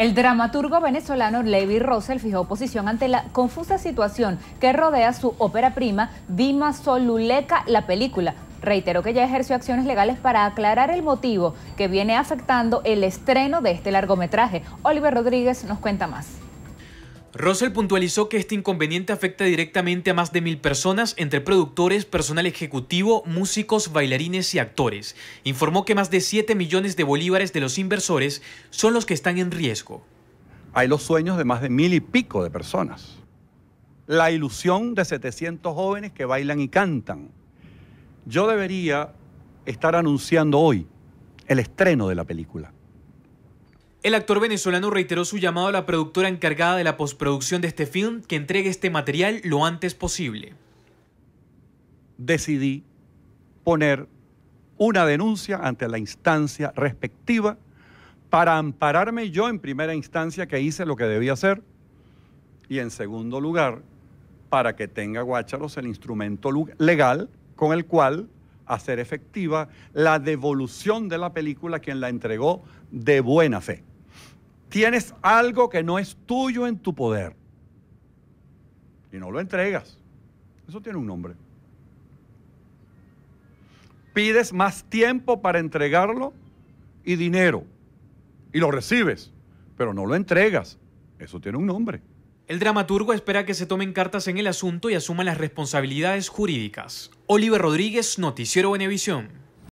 El dramaturgo venezolano Levi Russell fijó posición ante la confusa situación que rodea su ópera prima Dima Soluleca, la película. Reiteró que ya ejerció acciones legales para aclarar el motivo que viene afectando el estreno de este largometraje. Oliver Rodríguez nos cuenta más. Russell puntualizó que este inconveniente afecta directamente a más de mil personas, entre productores, personal ejecutivo, músicos, bailarines y actores. Informó que más de 7 millones de bolívares de los inversores son los que están en riesgo. Hay los sueños de más de mil y pico de personas. La ilusión de 700 jóvenes que bailan y cantan. Yo debería estar anunciando hoy el estreno de la película. El actor venezolano reiteró su llamado a la productora encargada de la postproducción de este film que entregue este material lo antes posible. Decidí poner una denuncia ante la instancia respectiva para ampararme yo en primera instancia que hice lo que debía hacer y en segundo lugar para que tenga Guácharos el instrumento legal con el cual hacer efectiva la devolución de la película quien la entregó de buena fe. Tienes algo que no es tuyo en tu poder y no lo entregas. Eso tiene un nombre. Pides más tiempo para entregarlo y dinero y lo recibes, pero no lo entregas. Eso tiene un nombre. El dramaturgo espera que se tomen cartas en el asunto y asuman las responsabilidades jurídicas. Oliver Rodríguez, Noticiero Venevisión.